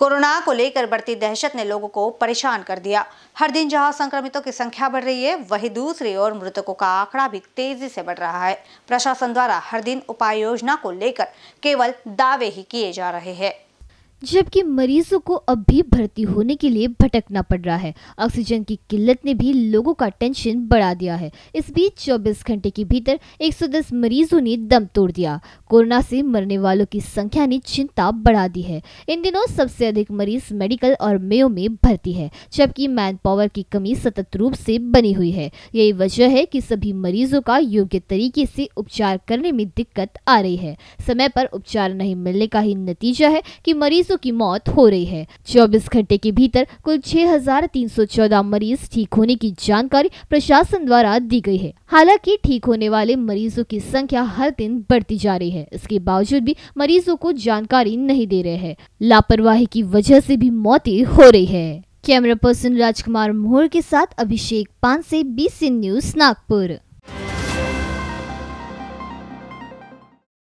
corona को लेकर बढ़ती दहशत ने लोगों को परेशान कर दिया हर दिन जहां संक्रमितों की संख्या बढ़ रही है वहीं दूसरी ओर मृतकों का आंकड़ा भी तेजी से बढ़ रहा है प्रशासन द्वारा हर दिन उपाय योजना को लेकर केवल दावे ही किए जा रहे हैं जबकि मरीजों को अब भी भर्ती होने के लिए भटकना पड़ रहा है ऑक्सीजन की किल्लत ने भी लोगों का टेंशन बढ़ा दिया है इस बीच 24 घंटे के भीतर 110 मरीजों ने दम तोड़ दिया कोरोना से मरने वालों की संख्या ने चिंता बढ़ा दी है इन दिनों सबसे अधिक मरीज मेडिकल और मेयो में भर्ती है जबकि मैन पावर की कमी सतत रूप से बनी हुई है यही वजह है कि सभी मरीजों का योग्य तरीके से उपचार करने में दिक्कत आ रही है समय पर उपचार नहीं मिलने का ही नतीजा है कि मरीज मरीजों की मौत हो रही है चौबीस घंटे के भीतर कुल 6,314 मरीज ठीक होने की जानकारी प्रशासन द्वारा दी गई है हालांकि ठीक होने वाले मरीजों की संख्या हर दिन बढ़ती जा रही है इसके बावजूद भी मरीजों को जानकारी नहीं दे रहे हैं लापरवाही की वजह से भी मौतें हो रही है कैमरा पर्सन राजकुमार मोहर के साथ अभिषेक पान से बीस न्यूज नागपुर